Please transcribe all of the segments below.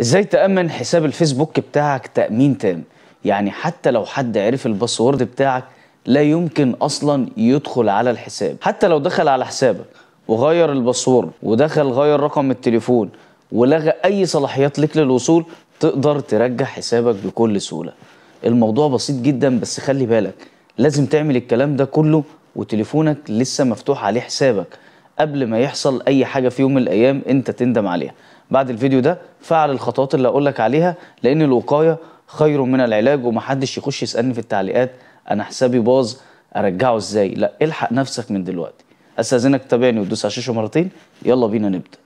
ازاي تأمن حساب الفيسبوك بتاعك تأمين تام يعني حتى لو حد عرف الباسورد بتاعك لا يمكن اصلا يدخل على الحساب حتى لو دخل على حسابك وغير الباسورد ودخل غير رقم التليفون ولغى اي صلاحيات لك للوصول تقدر ترجع حسابك بكل سهوله الموضوع بسيط جدا بس خلي بالك لازم تعمل الكلام ده كله وتليفونك لسه مفتوح عليه حسابك قبل ما يحصل اي حاجه في يوم من الايام انت تندم عليها بعد الفيديو ده فعل الخطوات اللي اقولك لك عليها لان الوقايه خير من العلاج ومحدش يخش يسالني في التعليقات انا حسابي باظ ارجعه ازاي لا الحق نفسك من دلوقتي استاذنك تتابعني وتدوس على الشاشه مرتين يلا بينا نبدا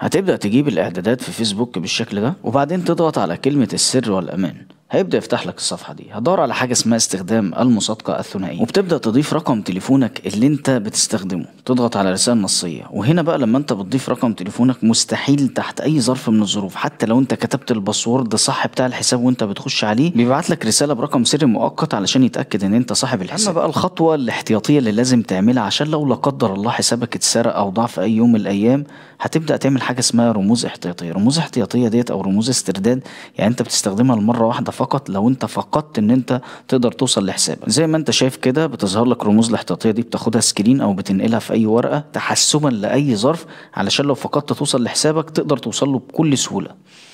هتبدأ تجيب الإعدادات في فيسبوك بالشكل ده وبعدين تضغط على كلمة السر والأمان هيبدأ يفتح لك الصفحة دي هدور على حاجة اسمها استخدام المصادقة الثنائية وبتبدأ تضيف رقم تليفونك اللي انت بتستخدمه تضغط على رسالة نصية وهنا بقى لما انت بتضيف رقم تليفونك مستحيل تحت اي ظرف من الظروف حتى لو انت كتبت الباسورد صح بتاع الحساب وانت بتخش عليه بيبعت لك رسالة برقم سري مؤقت علشان يتأكد ان انت صاحب الحساب اما بقى الخطوة الاحتياطية اللي لازم تعملها عشان لو لا قدر الله حسابك اتسرق او ضاع في اي يوم من الايام هتبدأ تعمل حاجة اسمها رموز احتياطية رموز احتياطية ديت او رموز استرداد يعني انت بتستخدمها لمرة واحدة فقط لو انت فقدت ان انت تقدر توصل لحسابك زي ما انت شايف كده بتظهر لك رموز الاحتياطيه دي بتاخدها سكرين او بتنقلها في اي ورقه تحسبا لاي ظرف علشان لو فقدت توصل لحسابك تقدر توصل له بكل سهوله